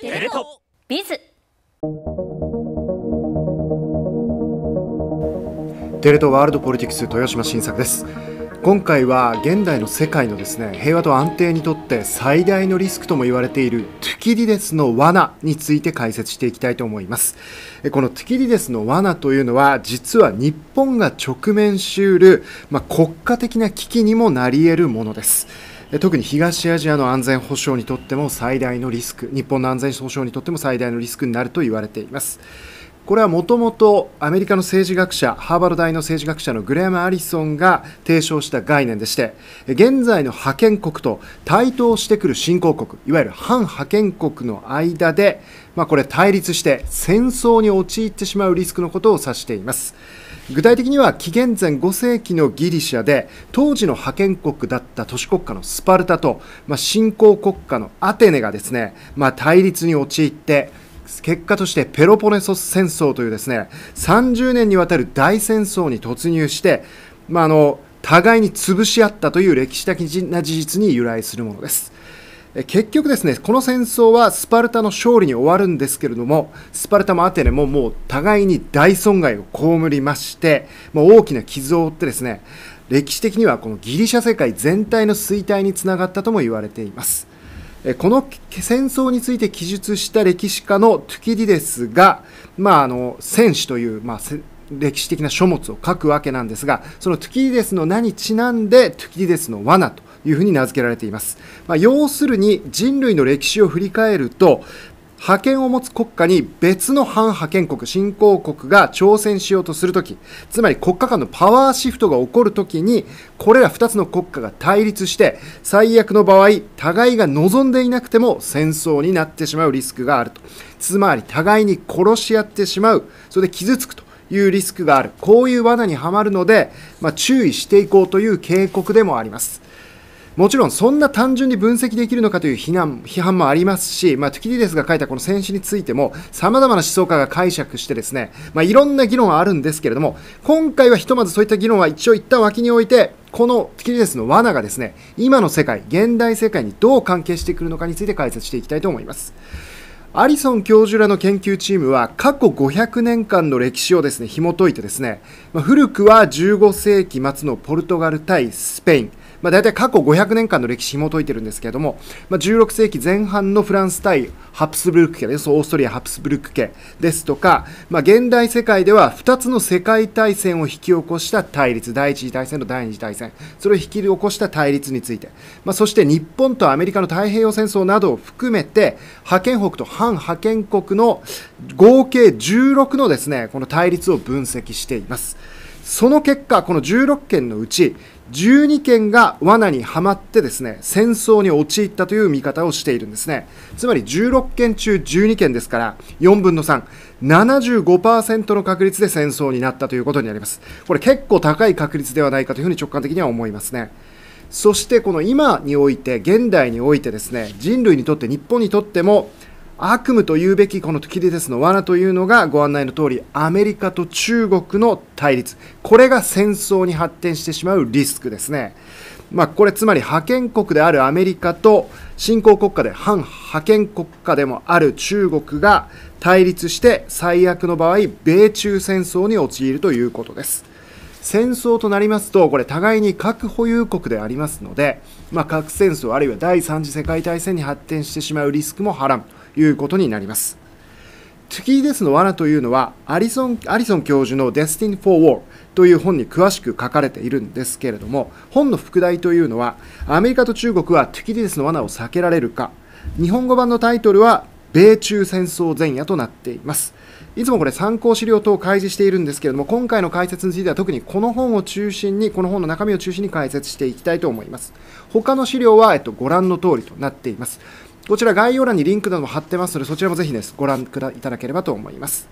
テレ東ビズテレトワールドポリティクス豊島新作です今回は現代の世界のですね平和と安定にとって最大のリスクとも言われているトゥキディデスの罠について解説していきたいと思いますこのトゥキディデスの罠というのは実は日本が直面しうる、まあ、国家的な危機にもなり得るものです特に東アジアの安全保障にとっても最大のリスク日本の安全保障にとっても最大のリスクになると言われています。これはもともとアメリカの政治学者ハーバード大の政治学者のグレアム・アリソンが提唱した概念でして現在の覇権国と台頭してくる新興国いわゆる反覇権国の間で、まあ、これ対立して戦争に陥ってしまうリスクのことを指しています。具体的には紀元前5世紀のギリシャで当時の覇権国だった都市国家のスパルタと、まあ、新興国家のアテネがですね、まあ、対立に陥って結果としてペロポネソス戦争というですね30年にわたる大戦争に突入して、まあ、あの互いに潰し合ったという歴史的な事実に由来するものです結局ですねこの戦争はスパルタの勝利に終わるんですけれどもスパルタもアテネももう互いに大損害を被りましてもう大きな傷を負ってですね歴史的にはこのギリシャ世界全体の衰退につながったとも言われていますこの戦争について記述した歴史家のトゥキディですが、まあ、あの戦士という、まあ、歴史的な書物を書くわけなんですがそのトゥキディデスの名にちなんでトゥキディデスの罠というふうに名付けられています、まあ、要するに人類の歴史を振り返ると覇権を持つ国家に別の反覇権国、新興国が挑戦しようとするとき、つまり国家間のパワーシフトが起こるときに、これら2つの国家が対立して、最悪の場合、互いが望んでいなくても戦争になってしまうリスクがあると。つまり、互いに殺し合ってしまう。それで傷つくと。いうリスクがある。こういう罠にはまるので、まあ、注意していこうという警告でもあります。もちろんそんな単純に分析できるのかという非難批判もありますし、まあ、トゥキディデスが書いたこの戦死についてもさまざまな思想家が解釈してですね、まあ、いろんな議論はあるんですけれども今回はひとまずそういった議論は一応一旦脇に置いてこのトゥキディデスの罠がですね今の世界現代世界にどう関係してくるのかについて解説していきたいと思います。アリソン教授らの研究チームは過去500年間の歴史をですね紐解いてですね、まあ、古くは15世紀末のポルトガル対スペイン、まあ、大体過去500年間の歴史紐解いてるんですけれども、まあ、16世紀前半のフランス対ハプスブルク家ですオーストリア・ハプスブルク家ですとか、まあ、現代世界では2つの世界大戦を引き起こした対立第1次大戦と第2次大戦それを引き起こした対立について、まあ、そして日本とアメリカの太平洋戦争などを含めて覇権国と反覇権国の合計16のですねこの対立を分析しています。その結果、この16件のうち12件が罠にはまってですね戦争に陥ったという見方をしているんですねつまり16件中12件ですから4分の375%の確率で戦争になったということになりますこれ結構高い確率ではないかというふうに直感的には思いますねそしてこの今において現代においてですね人類にとって日本にとっても悪夢と言うべきこのキリテスの罠というのがご案内の通りアメリカと中国の対立これが戦争に発展してしまうリスクですね、まあ、これつまり覇権国であるアメリカと新興国家で反覇権国家でもある中国が対立して最悪の場合米中戦争に陥るということです戦争となりますとこれ互いに核保有国でありますので、まあ、核戦争あるいは第3次世界大戦に発展してしまうリスクもはらいうことになります。トゥキーデスの罠というのはアリソンアリソン教授の「d e s t i n ォー・ for War」という本に詳しく書かれているんですけれども本の副題というのはアメリカと中国はトゥキーデスの罠を避けられるか日本語版のタイトルは米中戦争前夜となっていますいつもこれ参考資料等を開示しているんですけれども今回の解説については特にこの本を中心にこの本の中身を中心に解説していきたいと思います他の資料は、えっと、ご覧の通りとなっていますこちら概要欄にリンクなども貼ってますので、そちらもぜひです、ご覧いただければと思います。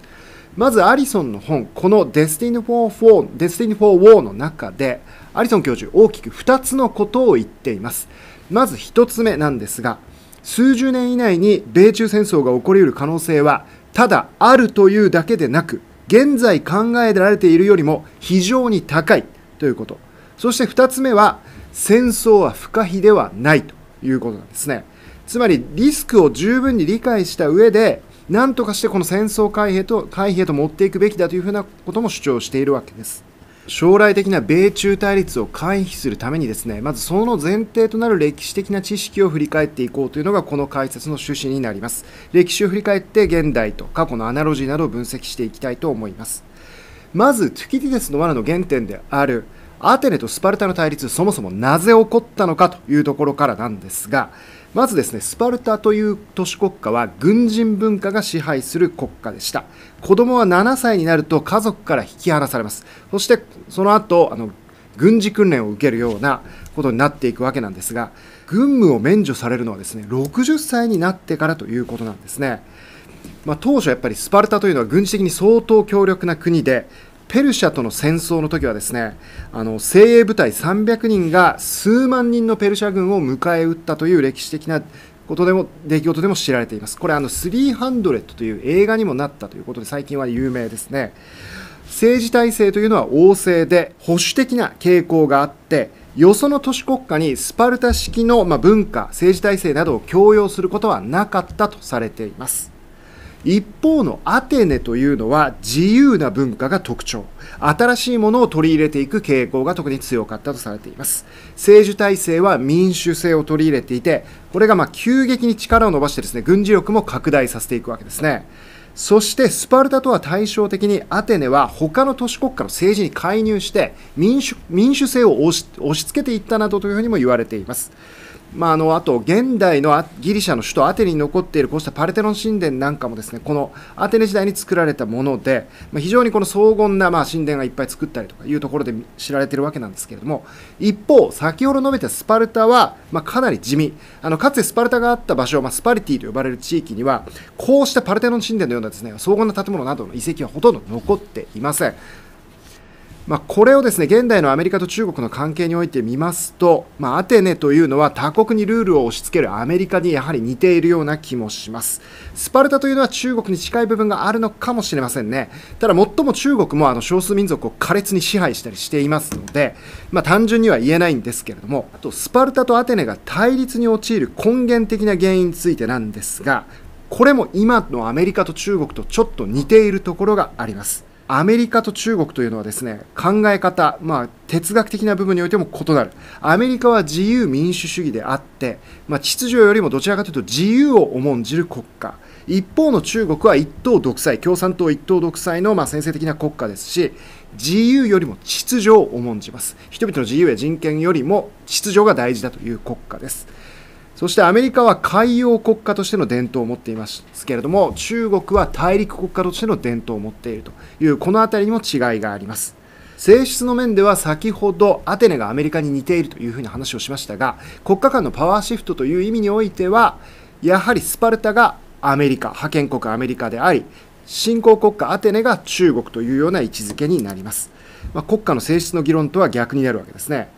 まずアリソンの本、このデスティン・フォー・フォー、デスティン・フォー・ y f の中で、アリソン教授、大きく2つのことを言っています。まず1つ目なんですが、数十年以内に米中戦争が起こりうる可能性は、ただあるというだけでなく、現在考えられているよりも非常に高いということ。そして2つ目は、戦争は不可避ではないということなんですね。つまりリスクを十分に理解した上で何とかしてこの戦争回避へと回避へと持っていくべきだというふうなことも主張しているわけです将来的な米中対立を回避するためにですねまずその前提となる歴史的な知識を振り返っていこうというのがこの解説の趣旨になります歴史を振り返って現代と過去のアナロジーなどを分析していきたいと思いますまずトゥキディデスの罠の原点であるアテネとスパルタの対立そもそもなぜ起こったのかというところからなんですがまずですねスパルタという都市国家は軍人文化が支配する国家でした子供は7歳になると家族から引き離されますそしてその後あの軍事訓練を受けるようなことになっていくわけなんですが軍務を免除されるのはですね60歳になってからということなんですね、まあ、当初やっぱりスパルタというのは軍事的に相当強力な国でペルシャとの戦争の時はですねあの精鋭部隊300人が数万人のペルシャ軍を迎え撃ったという歴史的なことでも出来事でも知られていますこれあの300という映画にもなったということで最近は有名ですね政治体制というのは旺盛で保守的な傾向があってよその都市国家にスパルタ式の文化政治体制などを強要することはなかったとされています一方のアテネというのは自由な文化が特徴新しいものを取り入れていく傾向が特に強かったとされています政治体制は民主制を取り入れていてこれがま急激に力を伸ばしてですね軍事力も拡大させていくわけですねそしてスパルタとは対照的にアテネは他の都市国家の政治に介入して民主民主制を押し付けていったなどというふうにも言われています。まあ、あのあと現代のギリシャの首都アテネに残っているこうしたパルテノン神殿なんかもですねこのアテネ時代に作られたもので、まあ、非常にこの荘厳なまあ神殿がいっぱい作ったりとかいうところで知られているわけなんですけれども一方、先ほど述べたスパルタはまあかなり地味あのかつてスパルタがあった場所、まあ、スパリティと呼ばれる地域にはこうしたパルテノン神殿のようなですね荘厳な建物などの遺跡はほとんど残っていません。まあ、これをですね現代のアメリカと中国の関係において見ますと、まあ、アテネというのは他国にルールを押し付けるアメリカにやはり似ているような気もしますスパルタというのは中国に近い部分があるのかもしれませんねただ最も中国もあの少数民族を苛烈に支配したりしていますので、まあ、単純には言えないんですけれどもあとスパルタとアテネが対立に陥る根源的な原因についてなんですがこれも今のアメリカと中国とちょっと似ているところがありますアメリカと中国というのはですね考え方、まあ、哲学的な部分においても異なるアメリカは自由民主主義であって、まあ、秩序よりもどちらかというと自由を重んじる国家一方の中国は一党独裁共産党一党独裁のまあ先制的な国家ですし自由よりも秩序を重んじます人々の自由や人権よりも秩序が大事だという国家です。そしてアメリカは海洋国家としての伝統を持っていますけれども中国は大陸国家としての伝統を持っているというこの辺りにも違いがあります性質の面では先ほどアテネがアメリカに似ているというふうに話をしましたが国家間のパワーシフトという意味においてはやはりスパルタがアメリカ覇権国アメリカであり新興国家アテネが中国というような位置づけになります、まあ、国家の性質の議論とは逆になるわけですね